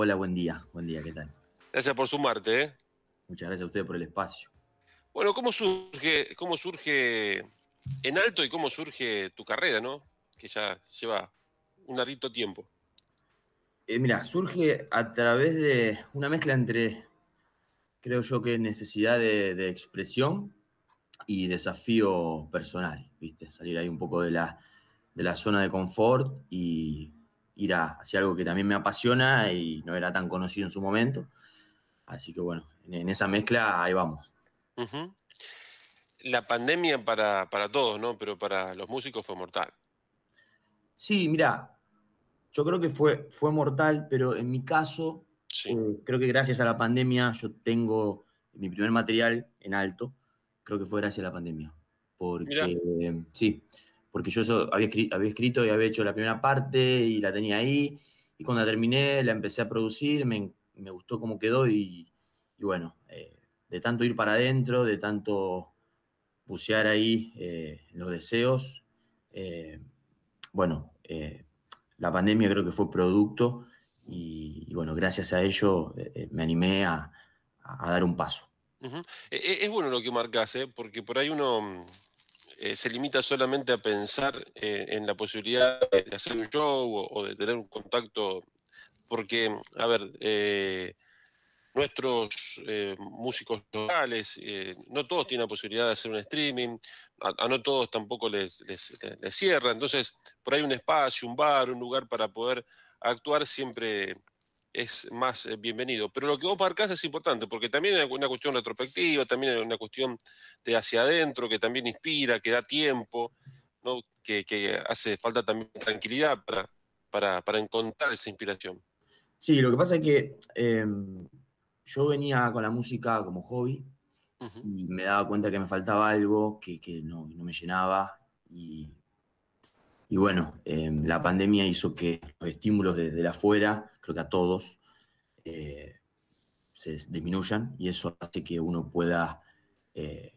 Hola, buen día. Buen día, ¿qué tal? Gracias por sumarte. ¿eh? Muchas gracias a ustedes por el espacio. Bueno, ¿cómo surge, cómo surge en alto y cómo surge tu carrera, ¿no? Que ya lleva un larguito tiempo. Eh, mira, surge a través de una mezcla entre, creo yo que necesidad de, expresión y desafío personal, ¿viste? Salir ahí un poco de de la zona de confort y, ir a, hacia algo que también me apasiona y no era tan conocido en su momento. Así que bueno, en, esa mezcla ahí vamos. La pandemia para, para todos, ¿no? Pero para los músicos fue mortal. Sí, mira, yo creo que fue, fue mortal, pero en mi caso, eh, creo que gracias a la pandemia yo tengo mi primer material en alto. Creo que fue gracias a la pandemia. Porque, eh, sí, porque yo eso había, escrito, y había hecho la primera parte y la tenía ahí, y cuando la terminé la empecé a producir, me, gustó cómo quedó y, bueno, eh, de tanto ir para adentro, de tanto bucear ahí eh, los deseos, eh, bueno, la pandemia creo que fue producto y, bueno, gracias a ello me animé a, dar un paso. E, e, es bueno lo que marcas, porque por ahí uno eh, se limita solamente a pensar eh, en la posibilidad de hacer un show o, de tener un contacto, porque, a ver, eh, nuestros músicos locales, no todos tienen la posibilidad de hacer un streaming, a, no todos tampoco les, les, les, cierra, entonces por ahí un espacio, un bar, un lugar para poder actuar siempre es más eh, bienvenido. Pero lo que vos marcás es importante, porque también hay una cuestión retrospectiva, también hay una cuestión de hacia adentro, que también inspira, que da tiempo, ¿no? que, hace falta también tranquilidad para, para, encontrar esa inspiración. Sí, lo que pasa es que em, yo venía con la música como hobby y me daba cuenta que me faltaba algo, que, no, me llenaba y, bueno, em, la pandemia hizo que los estímulos desde afuera que a todos, eh, se disminuyan y eso hace que uno pueda, eh,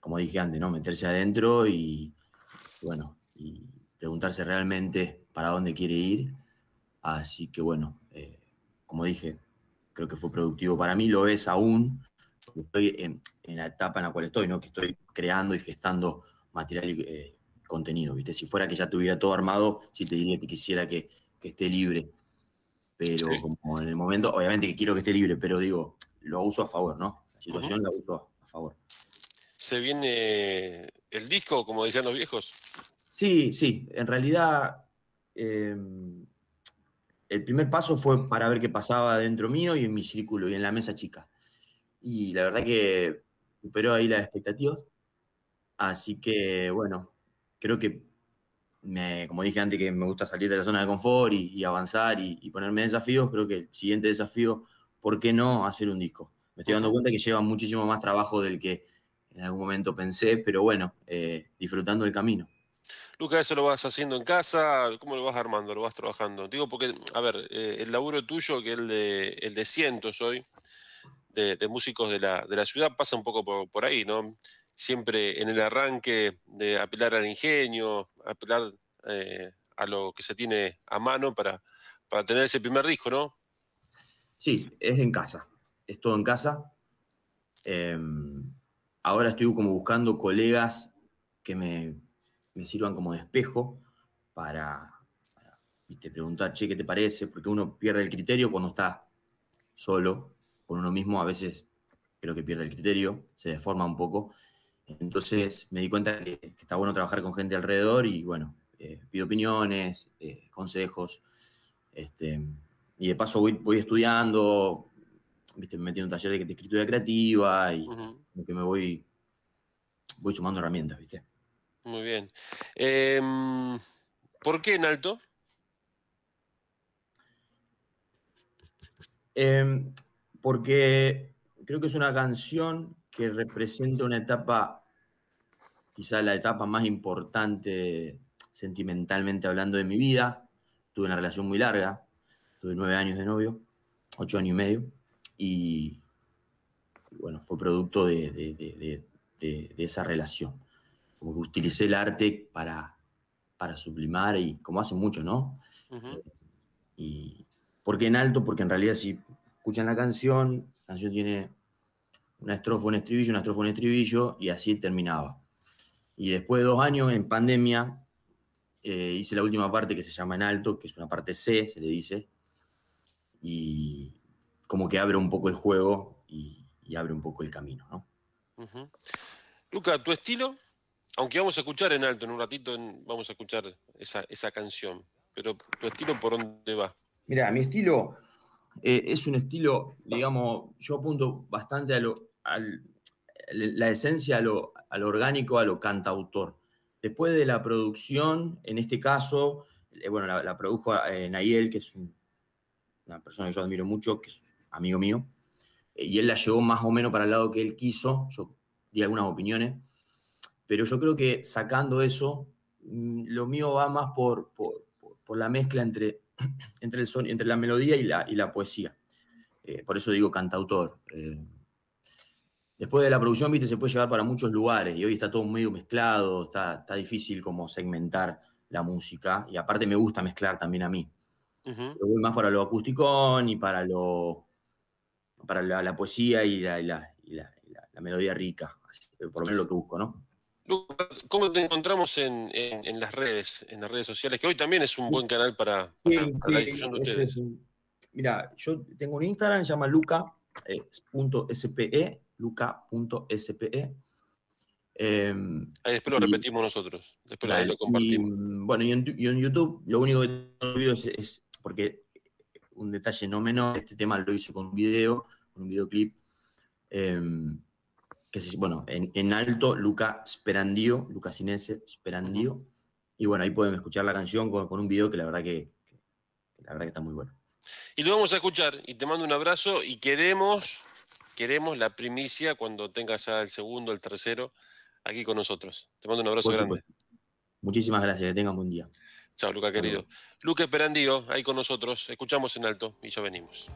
como dije antes, ¿no? meterse adentro y, bueno, y preguntarse realmente para dónde quiere ir. Así que bueno, eh, como dije, creo que fue productivo para mí, lo es aún, estoy en, la etapa en la cual estoy, ¿no? que estoy creando y gestando material y contenido. ¿viste? Si fuera que ya tuviera todo armado, sí te diría que quisiera que esté libre pero como en el momento, obviamente que quiero que esté libre, pero digo, lo uso a favor, ¿no? La situación la uso a favor. ¿Se viene el disco, como decían los viejos? Sí, sí. En realidad, em, el primer paso fue para ver qué pasaba dentro mío y en mi círculo y en la mesa chica. Y la verdad que superó ahí las expectativas. Así que, bueno, creo que me, como dije antes, que me gusta salir de la zona de confort y, avanzar y, ponerme desafíos, creo que el siguiente desafío, ¿por qué no hacer un disco? Me estoy dando cuenta que lleva muchísimo más trabajo del que en algún momento pensé, pero bueno, eh, disfrutando el camino. Lucas, ¿eso lo vas haciendo en casa? ¿Cómo lo vas armando? ¿Lo vas trabajando? Digo, porque, a ver, eh, el laburo tuyo, que es el de, el de cientos hoy, de, músicos de la, ciudad pasa un poco por, ahí, ¿no? Siempre en el arranque de apelar al ingenio, apelar eh, a lo que se tiene a mano para, para tener ese primer disco, ¿no? Sí, es en casa, es todo en casa. Eh, ahora estoy como buscando colegas que me, sirvan como de espejo para, y te preguntar, che, ¿qué te parece? Porque uno pierde el criterio cuando está solo con uno mismo, a veces creo que pierde el criterio, se deforma un poco. Entonces me di cuenta que, está bueno trabajar con gente alrededor y bueno, eh, pido opiniones, eh, consejos. Este, y de paso voy, estudiando, ¿viste? me metí en un taller de, escritura creativa y que me voy, voy sumando herramientas, ¿viste? Muy bien. Em, ¿Por qué en alto? Eh, porque creo que es una canción que representa una etapa, quizá la etapa más importante sentimentalmente hablando de mi vida. Tuve una relación muy larga, tuve nueve años de novio, ocho años y medio, y, bueno, fue producto de, esa relación. Como que utilicé el arte para, sublimar y como hace mucho, ¿no? Eh, y, porque en alto, porque en realidad sí escuchan la canción, la canción tiene una estrofa, un estribillo, una estrofa, un estribillo, y así terminaba. Y después de dos años, en pandemia, eh, hice la última parte que se llama En Alto, que es una parte C, se le dice, y como que abre un poco el juego y, abre un poco el camino, ¿no? Luca, ¿tu estilo? Aunque vamos a escuchar En Alto, en un ratito vamos a escuchar esa, esa canción, pero ¿tu estilo por dónde va? Mira, mi estilo, eh, es un estilo, digamos, yo apunto bastante a lo, la esencia, a lo, orgánico, a lo cantautor. Después de la producción, en este caso, eh, bueno, la, produjo eh, Nayel, que es una persona que yo admiro mucho, que es amigo mío, y él la llevó más o menos para el lado que él quiso, yo di algunas opiniones, pero yo creo que sacando eso, mm, lo mío va más por, por la mezcla entre entre, el son, entre la melodía y la, y la poesía. Eh, por eso digo cantautor. Eh. después de la producción, viste, se puede llevar para muchos lugares y hoy está todo medio mezclado, está, difícil como segmentar la música y aparte me gusta mezclar también a mí. voy más para lo acústico y para lo para la, poesía y, la, la, y la, melodía rica, por lo menos lo que busco, ¿no? ¿Cómo te encontramos en, las redes, en las redes sociales? Que hoy también es un buen canal para, la difusión de ustedes. mira, yo tengo un Instagram, se llama luca.spe, eh, luca.spe. Em, Ahí después lo repetimos nosotros, después lo compartimos. Mm, bueno, y en, YouTube lo único que tengo es, es, porque un detalle no menor, este tema lo hice con un video, con un videoclip. Em, bueno, en, alto, Luca Esperandío, lucasinense Sperandio. Y bueno, ahí pueden escuchar la canción con, un video que la verdad que, la verdad que está muy bueno. Y lo vamos a escuchar y te mando un abrazo y queremos queremos la primicia cuando tengas ya el segundo, el tercero aquí con nosotros. Te mando un abrazo grande. Muchísimas gracias, que tengan buen día. Chao, Luca querido. Luca Esperandío, ahí con nosotros. Escuchamos en alto y ya venimos.